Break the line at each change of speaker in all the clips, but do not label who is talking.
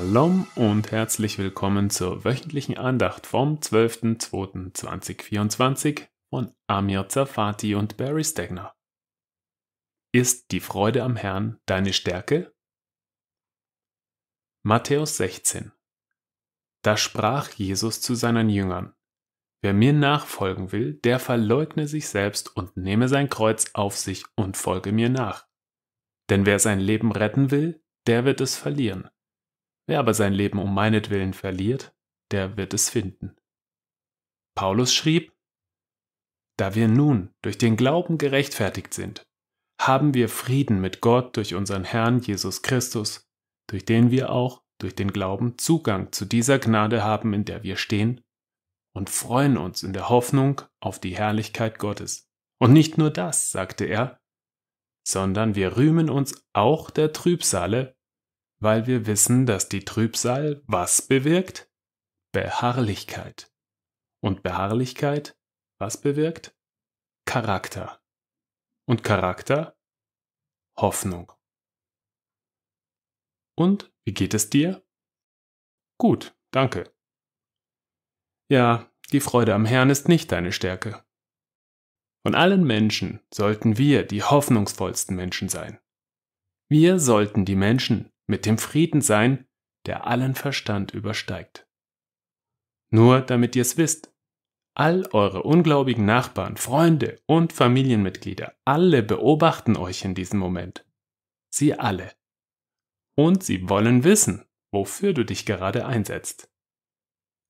Shalom und herzlich willkommen zur wöchentlichen Andacht vom 12.02.2024 von Amir Zafati und Barry Stegner. Ist die Freude am Herrn deine Stärke? Matthäus 16 Da sprach Jesus zu seinen Jüngern, Wer mir nachfolgen will, der verleugne sich selbst und nehme sein Kreuz auf sich und folge mir nach. Denn wer sein Leben retten will, der wird es verlieren. Wer aber sein Leben um meinetwillen verliert, der wird es finden. Paulus schrieb, Da wir nun durch den Glauben gerechtfertigt sind, haben wir Frieden mit Gott durch unseren Herrn Jesus Christus, durch den wir auch durch den Glauben Zugang zu dieser Gnade haben, in der wir stehen, und freuen uns in der Hoffnung auf die Herrlichkeit Gottes. Und nicht nur das, sagte er, sondern wir rühmen uns auch der Trübsale, weil wir wissen, dass die Trübsal was bewirkt? Beharrlichkeit. Und Beharrlichkeit was bewirkt? Charakter. Und Charakter? Hoffnung. Und wie geht es dir? Gut, danke. Ja, die Freude am Herrn ist nicht deine Stärke. Von allen Menschen sollten wir die hoffnungsvollsten Menschen sein. Wir sollten die Menschen mit dem Frieden sein, der allen Verstand übersteigt. Nur damit ihr es wisst, all eure ungläubigen Nachbarn, Freunde und Familienmitglieder, alle beobachten euch in diesem Moment. Sie alle. Und sie wollen wissen, wofür du dich gerade einsetzt.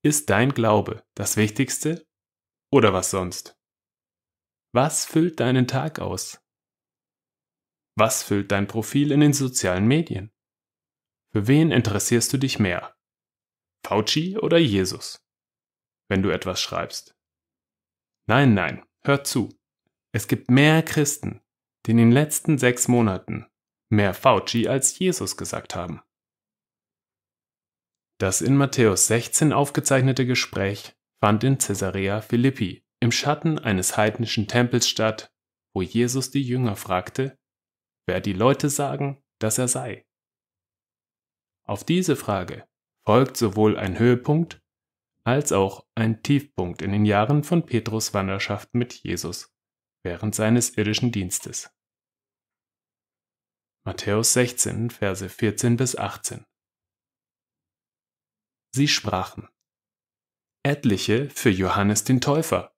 Ist dein Glaube das Wichtigste oder was sonst? Was füllt deinen Tag aus? Was füllt dein Profil in den sozialen Medien? Für wen interessierst du dich mehr? Fauci oder Jesus? Wenn du etwas schreibst. Nein, nein, hör zu. Es gibt mehr Christen, die in den letzten sechs Monaten mehr Fauci als Jesus gesagt haben. Das in Matthäus 16 aufgezeichnete Gespräch fand in Caesarea Philippi im Schatten eines heidnischen Tempels statt, wo Jesus die Jünger fragte, wer die Leute sagen, dass er sei. Auf diese Frage folgt sowohl ein Höhepunkt als auch ein Tiefpunkt in den Jahren von Petrus Wanderschaft mit Jesus während seines irdischen Dienstes. Matthäus 16, Verse 14 bis 18. Sie sprachen etliche für Johannes den Täufer,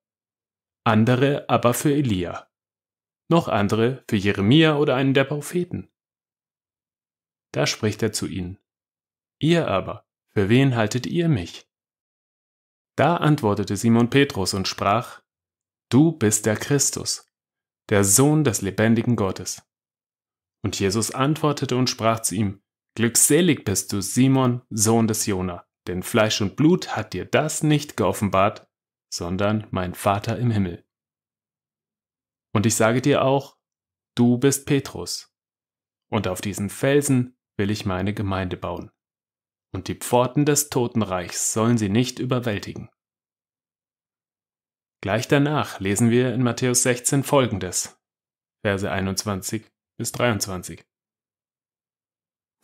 andere aber für Elia, noch andere für Jeremia oder einen der Propheten. Da spricht er zu ihnen. Ihr aber, für wen haltet ihr mich? Da antwortete Simon Petrus und sprach, Du bist der Christus, der Sohn des lebendigen Gottes. Und Jesus antwortete und sprach zu ihm, Glückselig bist du, Simon, Sohn des Jona, denn Fleisch und Blut hat dir das nicht geoffenbart, sondern mein Vater im Himmel. Und ich sage dir auch, du bist Petrus, und auf diesen Felsen will ich meine Gemeinde bauen und die Pforten des Totenreichs sollen sie nicht überwältigen. Gleich danach lesen wir in Matthäus 16 folgendes, Verse 21 bis 23.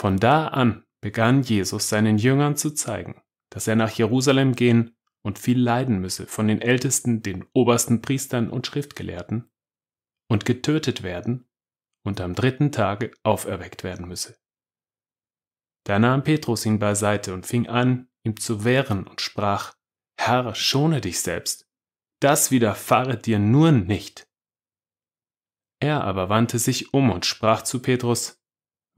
Von da an begann Jesus seinen Jüngern zu zeigen, dass er nach Jerusalem gehen und viel leiden müsse von den Ältesten, den obersten Priestern und Schriftgelehrten und getötet werden und am dritten Tage auferweckt werden müsse. Da nahm Petrus ihn beiseite und fing an, ihm zu wehren und sprach, Herr, schone dich selbst, das widerfahre dir nur nicht. Er aber wandte sich um und sprach zu Petrus,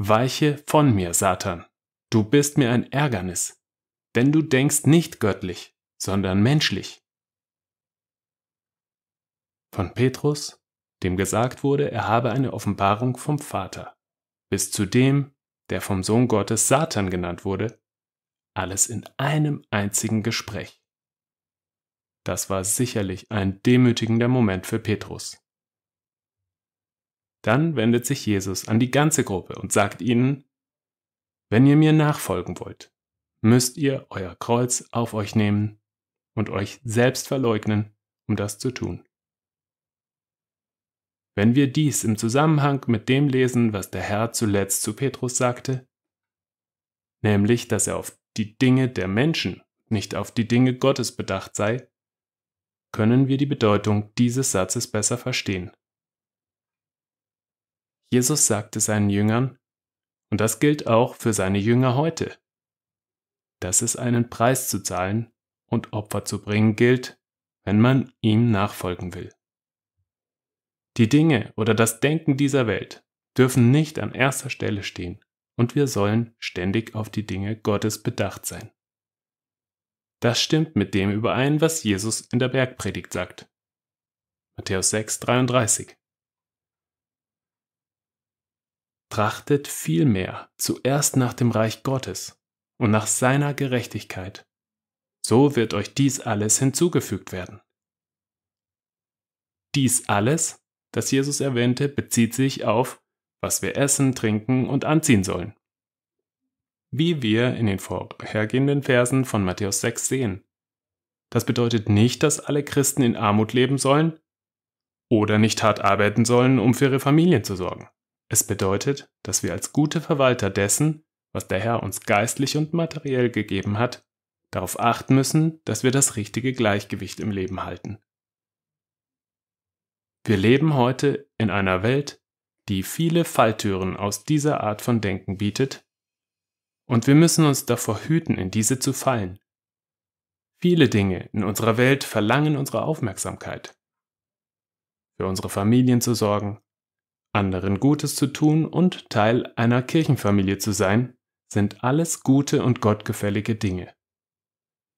Weiche von mir, Satan, du bist mir ein Ärgernis, denn du denkst nicht göttlich, sondern menschlich. Von Petrus, dem gesagt wurde, er habe eine Offenbarung vom Vater, bis zu dem, der vom Sohn Gottes Satan genannt wurde, alles in einem einzigen Gespräch. Das war sicherlich ein demütigender Moment für Petrus. Dann wendet sich Jesus an die ganze Gruppe und sagt ihnen, wenn ihr mir nachfolgen wollt, müsst ihr euer Kreuz auf euch nehmen und euch selbst verleugnen, um das zu tun wenn wir dies im Zusammenhang mit dem lesen, was der Herr zuletzt zu Petrus sagte? Nämlich, dass er auf die Dinge der Menschen, nicht auf die Dinge Gottes bedacht sei, können wir die Bedeutung dieses Satzes besser verstehen. Jesus sagte seinen Jüngern, und das gilt auch für seine Jünger heute, dass es einen Preis zu zahlen und Opfer zu bringen gilt, wenn man ihm nachfolgen will. Die Dinge oder das Denken dieser Welt dürfen nicht an erster Stelle stehen und wir sollen ständig auf die Dinge Gottes bedacht sein. Das stimmt mit dem überein, was Jesus in der Bergpredigt sagt. Matthäus 6, 33. Trachtet vielmehr zuerst nach dem Reich Gottes und nach seiner Gerechtigkeit. So wird euch dies alles hinzugefügt werden. Dies alles das Jesus erwähnte, bezieht sich auf, was wir essen, trinken und anziehen sollen. Wie wir in den vorhergehenden Versen von Matthäus 6 sehen. Das bedeutet nicht, dass alle Christen in Armut leben sollen oder nicht hart arbeiten sollen, um für ihre Familien zu sorgen. Es bedeutet, dass wir als gute Verwalter dessen, was der Herr uns geistlich und materiell gegeben hat, darauf achten müssen, dass wir das richtige Gleichgewicht im Leben halten. Wir leben heute in einer Welt, die viele Falltüren aus dieser Art von Denken bietet, und wir müssen uns davor hüten, in diese zu fallen. Viele Dinge in unserer Welt verlangen unsere Aufmerksamkeit. Für unsere Familien zu sorgen, anderen Gutes zu tun und Teil einer Kirchenfamilie zu sein, sind alles gute und gottgefällige Dinge.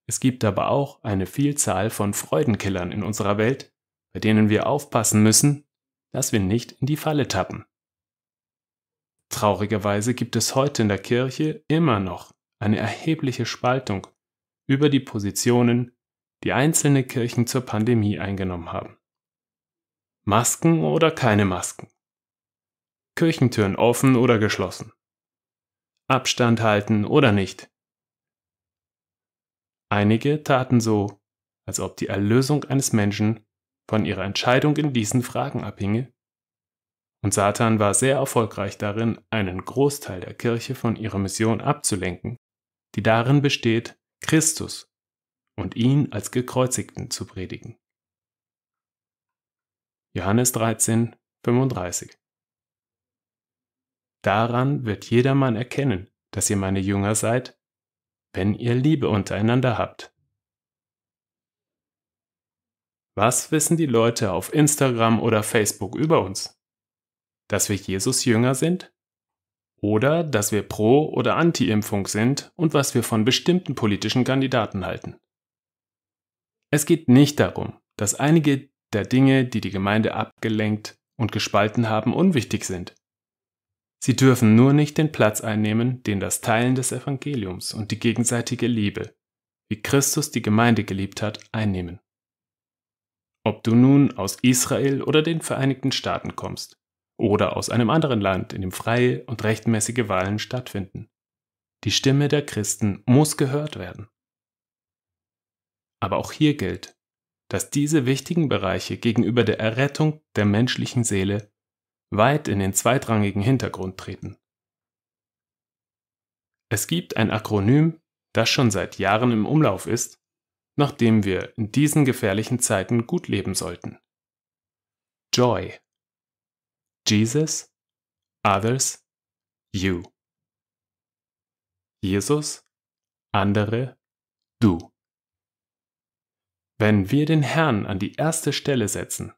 Es gibt aber auch eine Vielzahl von Freudenkillern in unserer Welt, bei denen wir aufpassen müssen, dass wir nicht in die Falle tappen. Traurigerweise gibt es heute in der Kirche immer noch eine erhebliche Spaltung über die Positionen, die einzelne Kirchen zur Pandemie eingenommen haben. Masken oder keine Masken. Kirchentüren offen oder geschlossen. Abstand halten oder nicht. Einige taten so, als ob die Erlösung eines Menschen von ihrer Entscheidung in diesen Fragen abhinge? Und Satan war sehr erfolgreich darin, einen Großteil der Kirche von ihrer Mission abzulenken, die darin besteht, Christus und ihn als gekreuzigten zu predigen. Johannes 13, 35 Daran wird jedermann erkennen, dass ihr meine Jünger seid, wenn ihr Liebe untereinander habt. Was wissen die Leute auf Instagram oder Facebook über uns? Dass wir Jesus Jünger sind? Oder dass wir pro oder anti-Impfung sind und was wir von bestimmten politischen Kandidaten halten? Es geht nicht darum, dass einige der Dinge, die die Gemeinde abgelenkt und gespalten haben, unwichtig sind. Sie dürfen nur nicht den Platz einnehmen, den das Teilen des Evangeliums und die gegenseitige Liebe, wie Christus die Gemeinde geliebt hat, einnehmen. Ob du nun aus Israel oder den Vereinigten Staaten kommst oder aus einem anderen Land, in dem freie und rechtmäßige Wahlen stattfinden. Die Stimme der Christen muss gehört werden. Aber auch hier gilt, dass diese wichtigen Bereiche gegenüber der Errettung der menschlichen Seele weit in den zweitrangigen Hintergrund treten. Es gibt ein Akronym, das schon seit Jahren im Umlauf ist nachdem wir in diesen gefährlichen Zeiten gut leben sollten. Joy. Jesus, others, you. Jesus, andere, du. Wenn wir den Herrn an die erste Stelle setzen,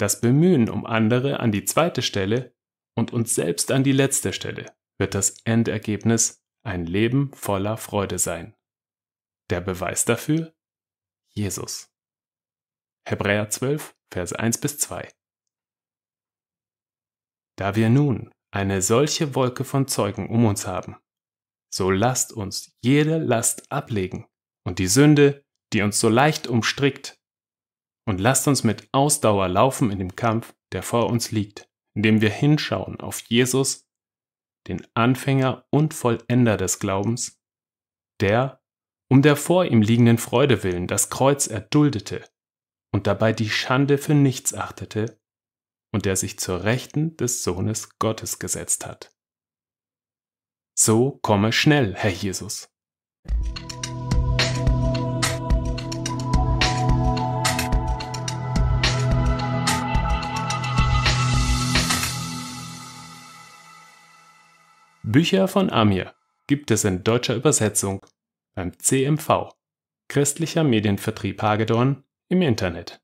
das Bemühen um andere an die zweite Stelle und uns selbst an die letzte Stelle, wird das Endergebnis ein Leben voller Freude sein. Der Beweis dafür? Jesus. Hebräer 12, Verse 1 bis 2. Da wir nun eine solche Wolke von Zeugen um uns haben, so lasst uns jede Last ablegen und die Sünde, die uns so leicht umstrickt, und lasst uns mit Ausdauer laufen in dem Kampf, der vor uns liegt, indem wir hinschauen auf Jesus, den Anfänger und Vollender des Glaubens, der, um der vor ihm liegenden Freude willen das Kreuz erduldete und dabei die Schande für nichts achtete und der sich zur Rechten des Sohnes Gottes gesetzt hat. So komme schnell, Herr Jesus. Bücher von Amir gibt es in deutscher Übersetzung beim CMV Christlicher Medienvertrieb Hagedorn im Internet.